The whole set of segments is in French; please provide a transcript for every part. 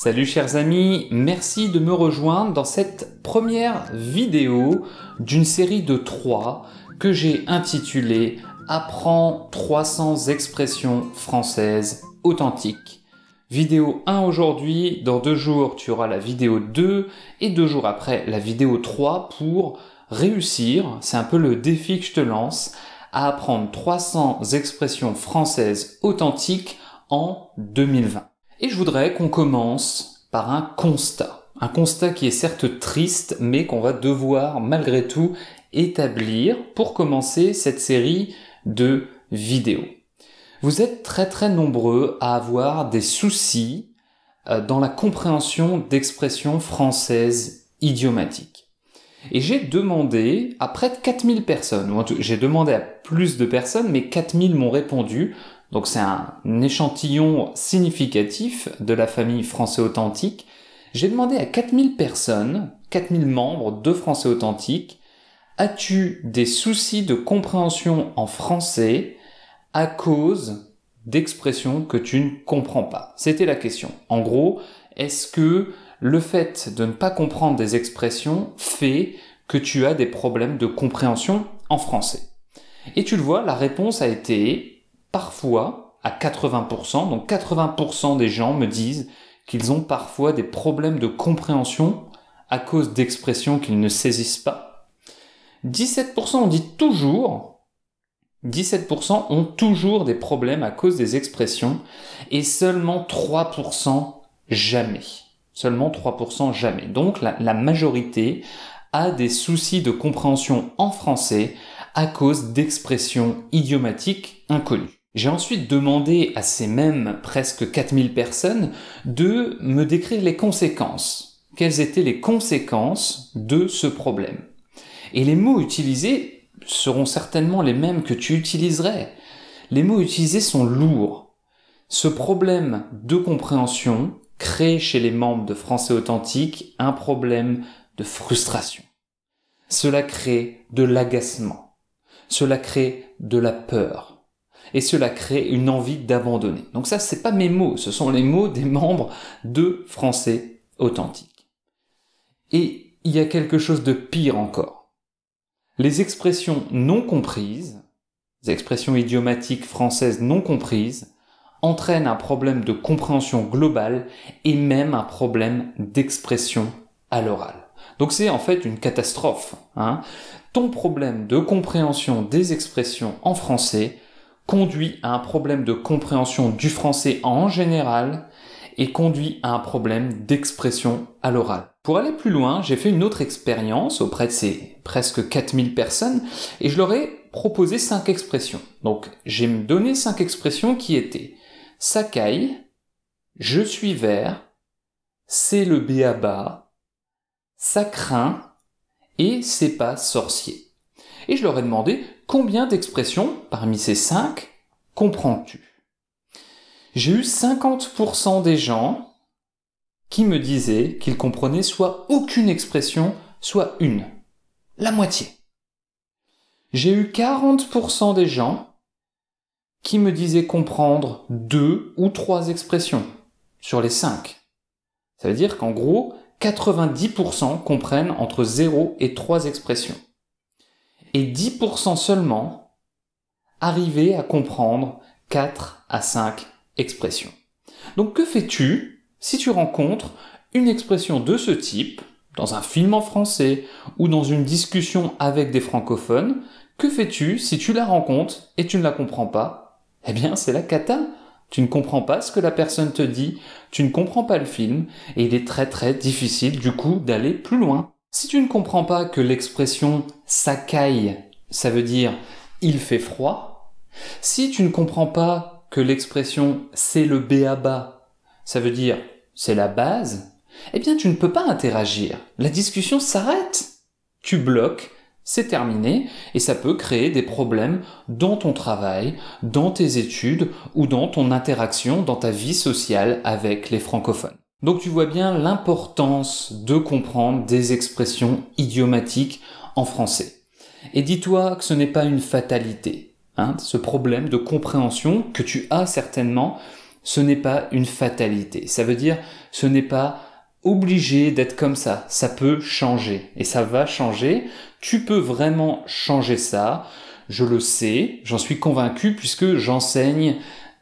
Salut chers amis, merci de me rejoindre dans cette première vidéo d'une série de 3 que j'ai intitulée Apprends 300 expressions françaises authentiques. Vidéo 1 aujourd'hui, dans deux jours tu auras la vidéo 2 et deux jours après la vidéo 3 pour réussir, c'est un peu le défi que je te lance, à apprendre 300 expressions françaises authentiques en 2020. Et je voudrais qu'on commence par un constat. Un constat qui est certes triste, mais qu'on va devoir malgré tout établir pour commencer cette série de vidéos. Vous êtes très très nombreux à avoir des soucis euh, dans la compréhension d'expressions françaises idiomatiques. Et j'ai demandé à près de 4000 personnes, ou j'ai demandé à plus de personnes, mais 4000 m'ont répondu, donc c'est un échantillon significatif de la famille français authentique. J'ai demandé à 4000 personnes, 4000 membres de français authentique, as-tu des soucis de compréhension en français à cause d'expressions que tu ne comprends pas C'était la question. En gros, est-ce que le fait de ne pas comprendre des expressions fait que tu as des problèmes de compréhension en français Et tu le vois, la réponse a été parfois à 80%, donc 80% des gens me disent qu'ils ont parfois des problèmes de compréhension à cause d'expressions qu'ils ne saisissent pas. 17% ont dit toujours 17% ont toujours des problèmes à cause des expressions et seulement 3% jamais. Seulement 3% jamais. Donc la, majorité a des soucis de compréhension en français à cause d'expressions idiomatiques inconnues. J'ai ensuite demandé à ces mêmes presque 4000 personnes de me décrire les conséquences. Quelles étaient les conséquences de ce problème Et les mots utilisés seront certainement les mêmes que tu utiliserais. Les mots utilisés sont lourds. Ce problème de compréhension crée chez les membres de Français Authentique un problème de frustration. Cela crée de l'agacement. Cela crée de la peur et cela crée une envie d'abandonner. Donc ça, c'est pas mes mots, ce sont les mots des membres de Français Authentique. Et il y a quelque chose de pire encore. Les expressions non comprises, les expressions idiomatiques françaises non comprises, entraînent un problème de compréhension globale et même un problème d'expression à l'oral. Donc c'est en fait une catastrophe. Hein. Ton problème de compréhension des expressions en français conduit à un problème de compréhension du français en général et conduit à un problème d'expression à l'oral. Pour aller plus loin, j'ai fait une autre expérience auprès de ces presque 4000 personnes et je leur ai proposé cinq expressions. Donc j'ai me donné cinq expressions qui étaient caille »,« je suis vert, c'est le béaba, ça craint et c'est pas sorcier. Et je leur ai demandé Combien d'expressions parmi ces cinq comprends-tu J'ai eu 50% des gens qui me disaient qu'ils comprenaient soit aucune expression, soit une. La moitié. J'ai eu 40% des gens qui me disaient comprendre deux ou trois expressions sur les cinq. Ça veut dire qu'en gros, 90% comprennent entre 0 et 3 expressions et 10% seulement arriver à comprendre 4 à 5 expressions. Donc que fais-tu si tu rencontres une expression de ce type dans un film en français ou dans une discussion avec des francophones Que fais-tu si tu la rencontres et tu ne la comprends pas Eh bien, c'est la cata. Tu ne comprends pas ce que la personne te dit, tu ne comprends pas le film, et il est très très difficile du coup d'aller plus loin. Si tu ne comprends pas que l'expression ça caille, ça veut dire il fait froid, si tu ne comprends pas que l'expression c'est le béaba, ça veut dire c'est la base, eh bien tu ne peux pas interagir. La discussion s'arrête. Tu bloques, c'est terminé, et ça peut créer des problèmes dans ton travail, dans tes études ou dans ton interaction, dans ta vie sociale avec les francophones. Donc tu vois bien l'importance de comprendre des expressions idiomatiques en français. Et dis-toi que ce n'est pas une fatalité. Hein, ce problème de compréhension que tu as certainement, ce n'est pas une fatalité. Ça veut dire ce n'est pas obligé d'être comme ça. Ça peut changer et ça va changer. Tu peux vraiment changer ça. Je le sais, j'en suis convaincu puisque j'enseigne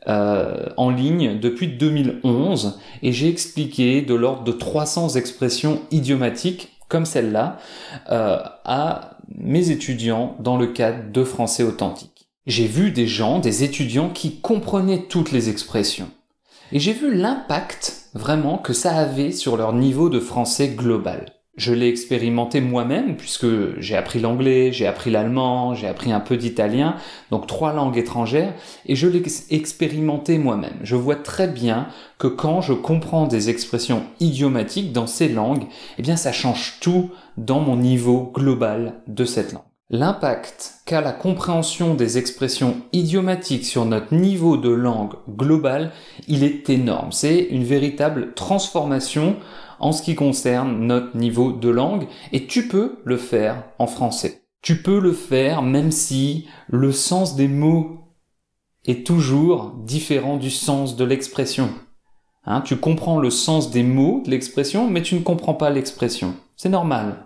euh, en ligne depuis 2011 et j'ai expliqué de l'ordre de 300 expressions idiomatiques comme celle-là euh, à mes étudiants dans le cadre de français authentique. J'ai vu des gens, des étudiants qui comprenaient toutes les expressions. Et j'ai vu l'impact vraiment que ça avait sur leur niveau de français global. Je l'ai expérimenté moi-même puisque j'ai appris l'anglais, j'ai appris l'allemand, j'ai appris un peu d'italien, donc trois langues étrangères, et je l'ai expérimenté moi-même. Je vois très bien que quand je comprends des expressions idiomatiques dans ces langues, eh bien ça change tout dans mon niveau global de cette langue. L'impact qu'a la compréhension des expressions idiomatiques sur notre niveau de langue globale, il est énorme. C'est une véritable transformation en ce qui concerne notre niveau de langue et tu peux le faire en français. Tu peux le faire même si le sens des mots est toujours différent du sens de l'expression. Hein, tu comprends le sens des mots de l'expression, mais tu ne comprends pas l'expression. C'est normal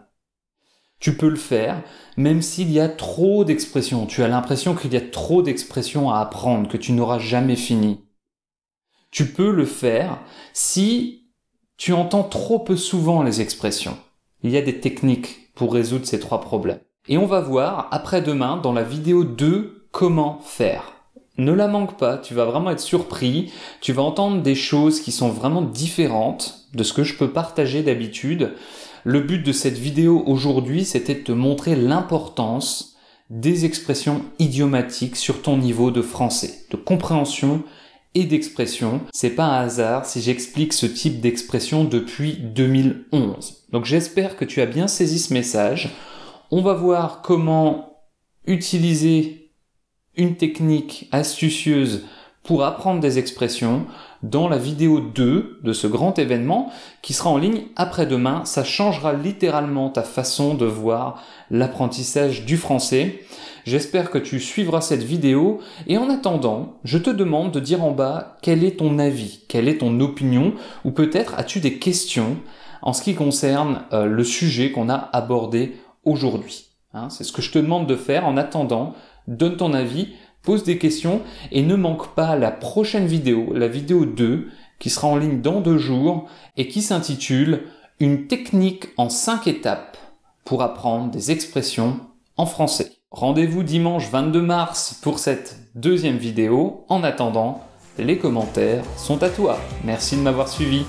tu peux le faire, même s'il y a trop d'expressions. Tu as l'impression qu'il y a trop d'expressions à apprendre, que tu n'auras jamais fini. Tu peux le faire si tu entends trop peu souvent les expressions. Il y a des techniques pour résoudre ces trois problèmes. Et on va voir après-demain dans la vidéo 2 comment faire. Ne la manque pas, tu vas vraiment être surpris, tu vas entendre des choses qui sont vraiment différentes de ce que je peux partager d'habitude le but de cette vidéo aujourd'hui, c'était de te montrer l'importance des expressions idiomatiques sur ton niveau de français, de compréhension et d'expression. C'est pas un hasard si j'explique ce type d'expression depuis 2011. Donc j'espère que tu as bien saisi ce message. On va voir comment utiliser une technique astucieuse pour apprendre des expressions dans la vidéo 2 de ce grand événement qui sera en ligne après-demain. Ça changera littéralement ta façon de voir l'apprentissage du français. J'espère que tu suivras cette vidéo et en attendant, je te demande de dire en bas quel est ton avis, quelle est ton opinion ou peut-être as-tu des questions en ce qui concerne euh, le sujet qu'on a abordé aujourd'hui. Hein, c'est ce que je te demande de faire en attendant. Donne ton avis, pose des questions et ne manque pas la prochaine vidéo, la vidéo 2, qui sera en ligne dans deux jours et qui s'intitule Une technique en cinq étapes pour apprendre des expressions en français. Rendez-vous dimanche 22 mars pour cette deuxième vidéo. En attendant, les commentaires sont à toi. Merci de m'avoir suivi.